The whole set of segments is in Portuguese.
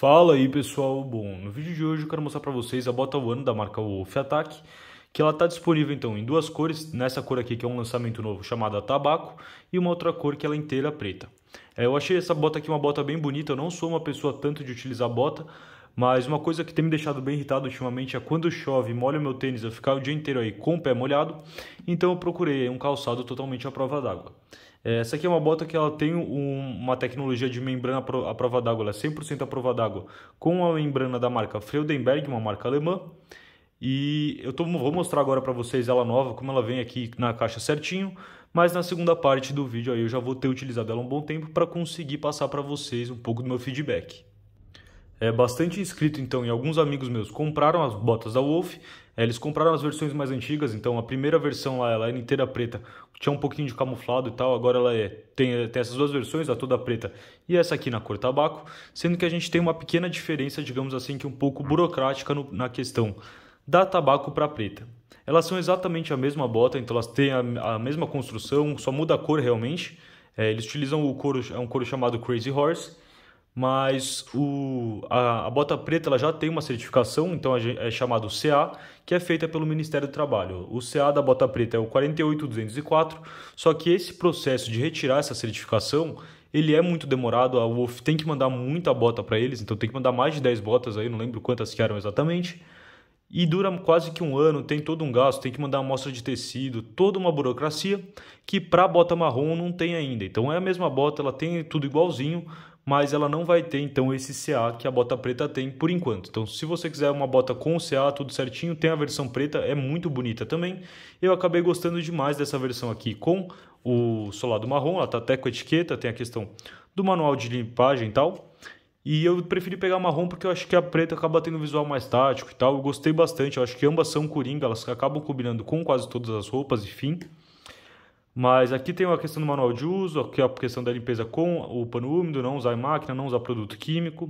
Fala aí pessoal, bom, no vídeo de hoje eu quero mostrar para vocês a bota One da marca Wolf Attack, que ela está disponível então em duas cores, nessa cor aqui que é um lançamento novo chamada Tabaco e uma outra cor que ela é inteira preta. É, eu achei essa bota aqui uma bota bem bonita, eu não sou uma pessoa tanto de utilizar bota, mas uma coisa que tem me deixado bem irritado ultimamente é quando chove e molha meu tênis, eu ficar o dia inteiro aí com o pé molhado, então eu procurei um calçado totalmente à prova d'água. É, essa aqui é uma bota que ela tem um, uma tecnologia de membrana à prova d'água, ela é 100% à prova d'água, com a membrana da marca Freudenberg, uma marca alemã. E eu tô, vou mostrar agora para vocês ela nova, como ela vem aqui na caixa certinho, mas na segunda parte do vídeo aí eu já vou ter utilizado ela um bom tempo para conseguir passar para vocês um pouco do meu feedback é, bastante inscrito então em alguns amigos meus compraram as botas da Wolf. É, eles compraram as versões mais antigas, então a primeira versão lá ela era é inteira preta, tinha um pouquinho de camuflado e tal, agora ela é, tem, é, tem essas duas versões, a toda preta e essa aqui na cor tabaco, sendo que a gente tem uma pequena diferença, digamos assim, que um pouco burocrática no, na questão da tabaco para preta. Elas são exatamente a mesma bota, então elas têm a, a mesma construção, só muda a cor realmente. É, eles utilizam o couro, é um couro chamado Crazy Horse, mas o, a, a, bota preta ela já tem uma certificação, então é chamado CA, que é feita pelo Ministério do Trabalho. O CA da bota preta é o 48204, só que esse processo de retirar essa certificação, ele é muito demorado, a Wolf tem que mandar muita bota para eles, então tem que mandar mais de 10 botas aí, não lembro quantas que eram exatamente. E dura quase que um ano, tem todo um gasto, tem que mandar amostra de tecido, toda uma burocracia que para a bota marrom não tem ainda. Então é a mesma bota, ela tem tudo igualzinho, mas ela não vai ter então esse CA que a bota preta tem por enquanto. Então, se você quiser uma bota com o CA tudo certinho, tem a versão preta, é muito bonita também. Eu acabei gostando demais dessa versão aqui com o solado marrom, ela tá até com etiqueta, tem a questão do manual de limpagem e tal. E eu preferi pegar marrom porque eu acho que a preta acaba tendo um visual mais tático e tal. Eu gostei bastante, eu acho que ambas são coringa, elas acabam combinando com quase todas as roupas, enfim. Mas aqui tem a questão do manual de uso, é a questão da limpeza com o pano úmido, não usar máquina, não usar produto químico,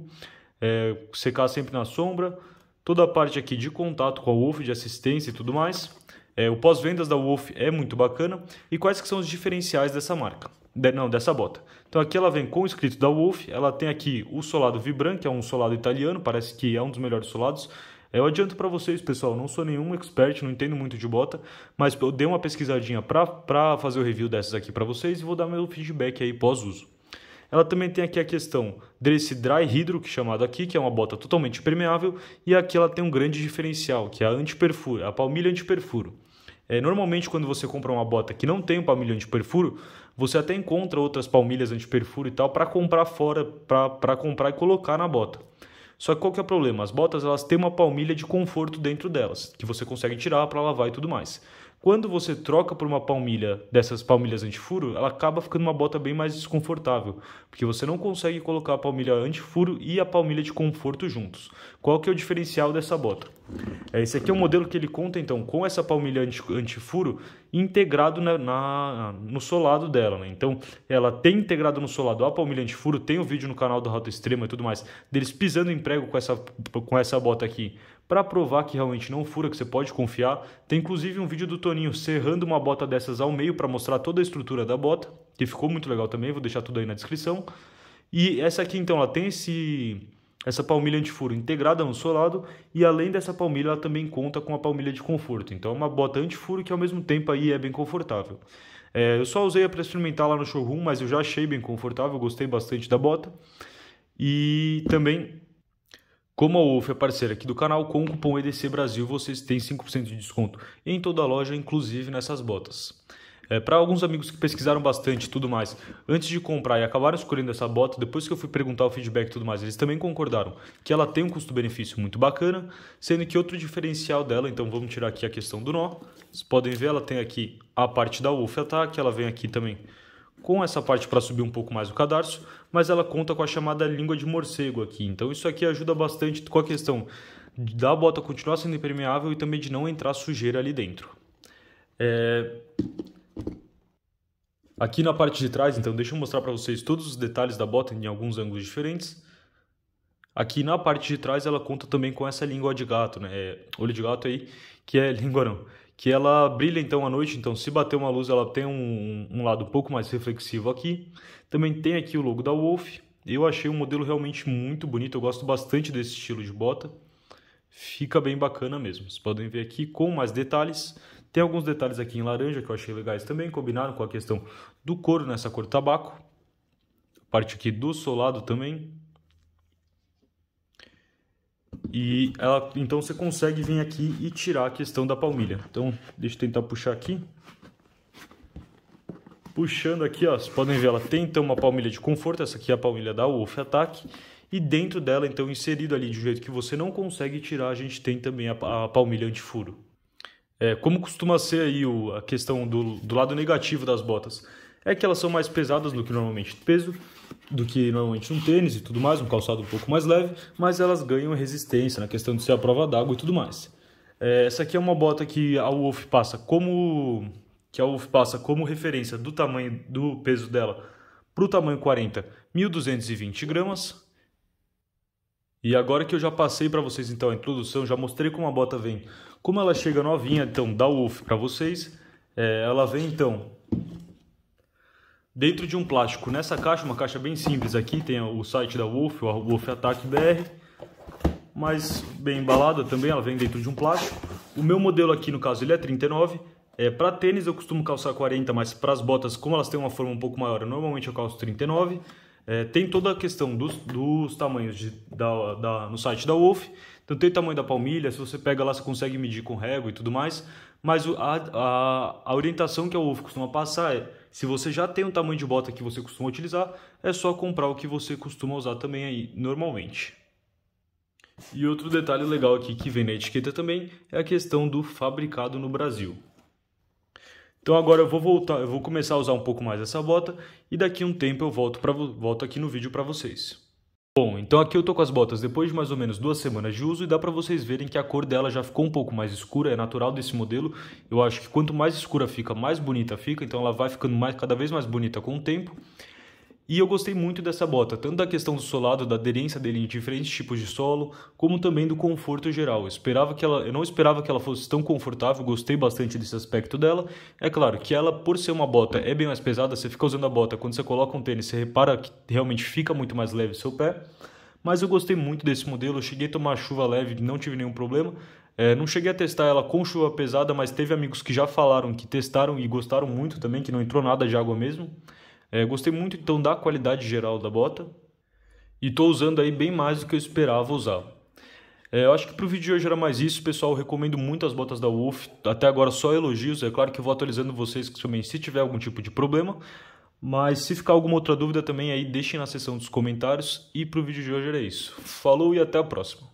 é, secar sempre na sombra, toda a parte aqui de contato com a Wolf, de assistência e tudo mais. É, o pós-vendas da Wolf é muito bacana. E quais que são os diferenciais dessa marca? De, não, dessa bota. Então aqui ela vem com o escrito da Wolf, ela tem aqui o solado Vibran, que é um solado italiano, parece que é um dos melhores solados. Eu adianto para vocês, pessoal, não sou nenhum expert, não entendo muito de bota, mas eu dei uma pesquisadinha para fazer o review dessas aqui para vocês e vou dar meu feedback aí pós-uso. Ela também tem aqui a questão desse dry hydro, que é chamado aqui, que é uma bota totalmente impermeável, e aqui ela tem um grande diferencial, que é a antiperfuro, a palmilha antiperfuro. É, normalmente, quando você compra uma bota que não tem um palmilha antiperfuro, você até encontra outras palmilhas antiperfuro e tal para comprar fora, para comprar e colocar na bota. Só que qual que é o problema? As botas elas têm uma palmilha de conforto dentro delas, que você consegue tirar para lavar e tudo mais. Quando você troca por uma palmilha dessas palmilhas antifuro, ela acaba ficando uma bota bem mais desconfortável, porque você não consegue colocar a palmilha antifuro e a palmilha de conforto juntos. Qual que é o diferencial dessa bota? É, esse aqui é o modelo que ele conta então com essa palmilha anti, antifuro integrado na, na, no solado dela. Né? Então ela tem integrado no solado a palmilha antifuro, tem o um vídeo no canal do Rota Extrema e tudo mais, deles pisando em prego com essa, com essa bota aqui para provar que realmente não fura, que você pode confiar, tem inclusive um vídeo do Toninho serrando uma bota dessas ao meio para mostrar toda a estrutura da bota, que ficou muito legal também, vou deixar tudo aí na descrição. E essa aqui então, ela tem esse essa palmilha antifuro integrada no solado e além dessa palmilha ela também conta com a palmilha de conforto. Então é uma bota antifuro que ao mesmo tempo aí é bem confortável. É, eu só usei para experimentar lá no showroom, mas eu já achei bem confortável, gostei bastante da bota. E também como a Wolf é parceira aqui do canal, com o cupom EDC Brasil vocês têm 5% de desconto em toda a loja, inclusive nessas botas. É, para alguns amigos que pesquisaram bastante e tudo mais, antes de comprar e acabaram escolhendo essa bota, depois que eu fui perguntar o feedback e tudo mais, eles também concordaram que ela tem um custo-benefício muito bacana, sendo que outro diferencial dela, então vamos tirar aqui a questão do nó. Vocês podem ver, ela tem aqui a parte da Wolf tá? Que ela vem aqui também com essa parte para subir um pouco mais o cadarço, mas ela conta com a chamada língua de morcego aqui. Então isso aqui ajuda bastante com a questão da bota continuar sendo impermeável e também de não entrar sujeira ali dentro. É... Aqui na parte de trás, então, deixa eu mostrar para vocês todos os detalhes da bota em alguns ângulos diferentes. Aqui na parte de trás ela conta também com essa língua de gato, né? É, olho de gato aí, que é língua não que ela brilha então à noite, então se bater uma luz ela tem um, um lado um pouco mais reflexivo aqui. Também tem aqui o logo da Wolf. Eu achei um modelo realmente muito bonito, eu gosto bastante desse estilo de bota. Fica bem bacana mesmo. Vocês podem ver aqui com mais detalhes. Tem alguns detalhes aqui em laranja que eu achei legais também, combinaram com a questão do couro nessa cor tabaco. A parte aqui do solado também, e ela, então você consegue vir aqui e tirar a questão da palmilha. Então, deixa eu tentar puxar aqui. Puxando aqui, ó, vocês podem ver, ela tem então uma palmilha de conforto, essa aqui é a palmilha da Wolf Attack. E dentro dela, então, inserido ali de um jeito que você não consegue tirar, a gente tem também a, a palmilha antifuro. É, como costuma ser aí o, a questão do, do lado negativo das botas? é que elas são mais pesadas do que normalmente peso, do que normalmente um tênis e tudo mais, um calçado um pouco mais leve, mas elas ganham resistência na questão de ser a prova d'água e tudo mais. É, essa aqui é uma bota que a Wolf passa como que a Wolf passa como referência do tamanho do peso dela para o tamanho 40, 1.220 gramas. E agora que eu já passei para vocês então a introdução, já mostrei como a bota vem, como ela chega novinha então da Wolf para vocês. É, ela vem então dentro de um plástico. Nessa caixa, uma caixa bem simples aqui, tem o site da Wolf, o Wolf Attack BR, mas bem embalada também, ela vem dentro de um plástico. O meu modelo aqui, no caso, ele é 39. É, para tênis eu costumo calçar 40, mas para as botas, como elas têm uma forma um pouco maior, normalmente eu calço 39. É, tem toda a questão dos, dos tamanhos de, da, da, no site da Wolf. Então tem o tamanho da palmilha, se você pega lá você consegue medir com régua e tudo mais. Mas a, a, a orientação que a Wolf costuma passar é, se você já tem um tamanho de bota que você costuma utilizar, é só comprar o que você costuma usar também aí, normalmente. E outro detalhe legal aqui que vem na etiqueta também é a questão do fabricado no Brasil. Então agora eu vou voltar, eu vou começar a usar um pouco mais essa bota e daqui um tempo eu volto, pra, volto aqui no vídeo para vocês. Bom, então aqui eu tô com as botas depois de mais ou menos duas semanas de uso e dá para vocês verem que a cor dela já ficou um pouco mais escura, é natural desse modelo. Eu acho que quanto mais escura fica, mais bonita fica, então ela vai ficando mais, cada vez mais bonita com o tempo. E eu gostei muito dessa bota, tanto da questão do solado, da aderência dele em diferentes tipos de solo, como também do conforto geral. Eu esperava que ela, eu não esperava que ela fosse tão confortável, gostei bastante desse aspecto dela. É claro que ela, por ser uma bota, é bem mais pesada, você fica usando a bota, quando você coloca um tênis, você repara que realmente fica muito mais leve o seu pé. Mas eu gostei muito desse modelo, eu cheguei a tomar chuva leve, não tive nenhum problema. É, não cheguei a testar ela com chuva pesada, mas teve amigos que já falaram que testaram e gostaram muito também, que não entrou nada de água mesmo. É, gostei muito então da qualidade geral da bota e estou usando aí bem mais do que eu esperava usar. É, eu acho que para o vídeo de hoje era mais isso, pessoal. Eu recomendo muito as botas da Wolf. Até agora só elogios. É claro que eu vou atualizando vocês também se tiver algum tipo de problema. Mas se ficar alguma outra dúvida também aí, deixem na seção dos comentários. E para o vídeo de hoje era isso. Falou e até a próxima.